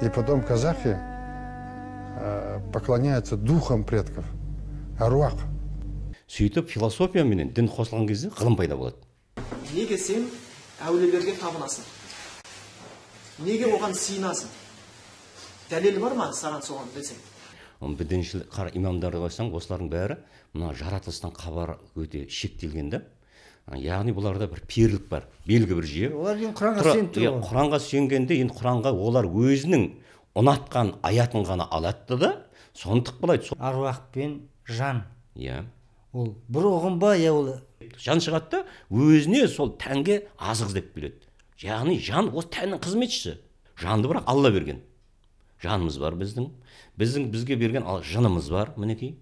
И потом казахи э, поклоняются духам предков, аруақ. Сөйтіп философия менен дін қосылған кезде ғылым пайда болады. Неге сен әулелерге табынасың? Неге оған сиынасың? Дәлел бар ма саған соған десең? Діншіл қара имамдарды қойсаң, осылардың бәрі мына жаратылыстан хабар өте шектелген яғни бұларда бір перілік бар белгі бір жүйе олар енді құранға сеніп тұр иә, ғой құранға сүйенгенде енді құранға олар өзінің ұнатқан аятын ғана алады да соны тықпалайды аруақ пен жан иә yeah. ол бір ұғым ба иә ол жан шығады да өзіне сол тәнге азық іздеп келеді яғни жан осы тәннің қызметшісі жанды бірақ алла берген жанымыз бар біздің біздің бізге берген жынымыз бар мінекей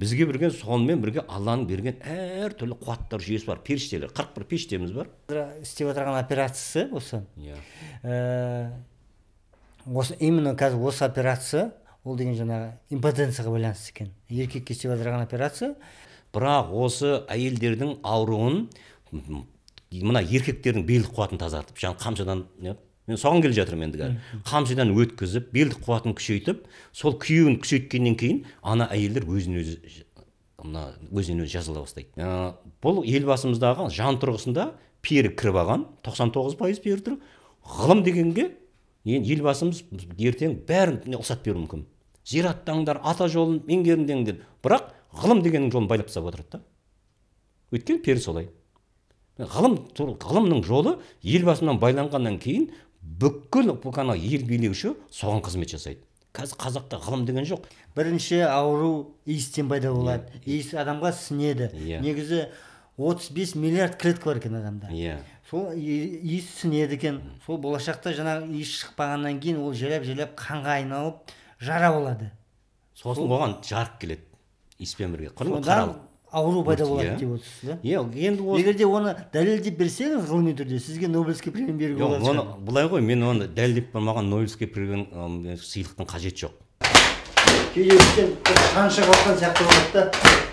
бізге бірген сонымен бірге алланың берген әртүрлі қуаттар жүйесі бар періштелер қырық бір періштеміз бар істеп отырған операциясы осы иә э, осы именно қазір осы операция ол деген жаңағы импотенцияға байланысты екен еркекке істеп отырған операция бірақ осы әйелдердің ауруын мына еркектердің белдік қуатын тазартып жаңағы қамшыдан иә, мен соған келе жатырмын енді қазір қамшыдан өткізіп белдік қуатын күшейтіп сол күйеуін күшейткеннен кейін ана әйелдер өзін өзі мына өзінен өзі жазала бастайды бұл елбасымыздағы жан тұрғысында пері кіріп алған 99 тоғыз пайыз пері тұр ғылым дегенге енді елбасымыз ертең бәрін ұқсат беруі мүмкін зираттаңдар ата жолын меңгеріңдеңдер бірақ ғылым дегеннің жолын байлап тастап отырады да өйткені пері солай ғылым ғылымның жолы елбасынан байланғаннан кейін бүкіл ана ел билеуші соған қызмет жасайды қазір қазақта ғылым деген жоқ бірінші ауру иістен пайда иә. болады yeah. иіс адамға сінеді yeah. Иә. негізі 35 миллиард клетка бар екен адамда иә yeah. сол иіс сінеді екен сол болашақта жаңағы иіс шықпағаннан кейін ол жайлап жайлап қанға айналып жара болады сосын оған жарық келеді иіспен бірге ауру пайда болады деп отырсыз да иә енді ол егер де оны дәлелдеп берсеңіз ғылыми түрде сізге нобелевский премия беруге болады оны былай ғой мен оны дәлелдеп маған нобелевский сыйлықтың қажеті жоқ кейде сен шаншығып сияқты болады да